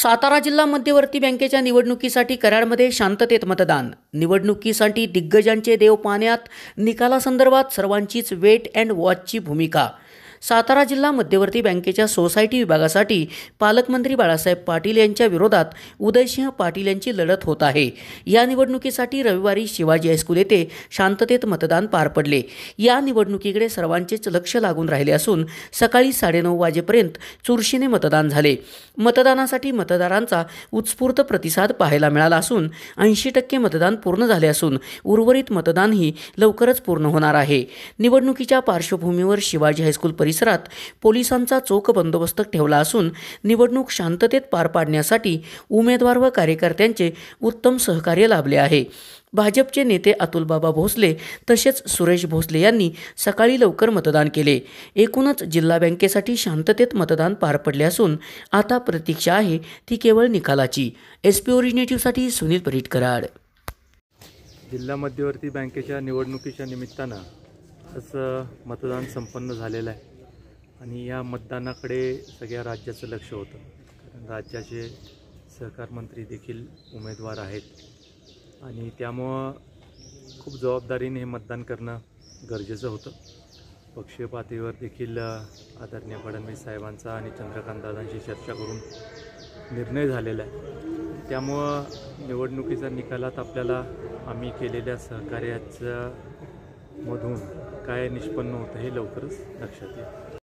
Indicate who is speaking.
Speaker 1: सातारा जिल्हा मध्यवर्ती बँकेच्या निवडणुकीसाठी कराडमध्ये शांततेत मतदान निवडणुकीसाठी दिग्गजांचे देव पाण्यात निकालासंदर्भात सर्वांचीच वेट अँड वॉचची भूमिका सातारा जिल्हा मध्यवर्ती बँकेच्या सोसायटी विभागासाठी पालकमंत्री बाळासाहेब पाटील यांच्या विरोधात उदयसिंह पाटील यांची लढत होत आहे या निवडणुकीसाठी रविवारी शिवाजी हायस्कूल येथे शांततेत मतदान पार पडले या निवडणुकीकडे सर्वांचेच लक्ष लागून राहिले असून सकाळी साडेनऊ वाजेपर्यंत चुरशीने मतदान झाले मतदानासाठी मतदारांचा उत्स्फूर्त प्रतिसाद पाहायला मिळाला असून ऐंशी टक्के मतदान पूर्ण झाले असून उर्वरित मतदानही लवकरच पूर्ण होणार आहे निवडणुकीच्या पार्श्वभूमीवर शिवाजी हायस्कूल परिसर परिसरात पोलिसांचा चोख बंदोबस्त ठेवला असून निवडणूक शांततेत पार पाडण्यासाठी उमेदवार व कार्यकर्त्यांचे उत्तम सहकार्य लाभले आहे भाजपचे नेते अतुलबाबा भोसले तसेच सुरेश भोसले यांनी सकाळी लवकर मतदान केले एकूणच जिल्हा बँकेसाठी शांततेत मतदान पार पडले असून आता प्रतीक्षा आहे ती केवळ निकालाची एस पी ओरिजिनेटिव्हसाठी सुनील कराड
Speaker 2: जिल्हा मध्यवर्ती बँकेच्या निवडणुकीच्या निमित्तानं असं मतदान संपन्न झालेलं आहे आणि या मतदानाकडे सगळ्या राज्याचं लक्ष होतं कारण राज्याचे सहकारमंत्री देखील उमेदवार आहेत आणि त्यामुळं खूप जबाबदारीने हे मतदान करणं गरजेचं होतं पक्षीय पातळीवर देखील आदरणीय फडणवीस साहेबांचा आणि दादांशी चर्चा करून निर्णय झालेला आहे त्यामुळं निवडणुकीच्या निकालात आपल्याला आम्ही केलेल्या सहकार्याच्या मधून काय निष्पन्न होतं हे लवकरच लक्षात येईल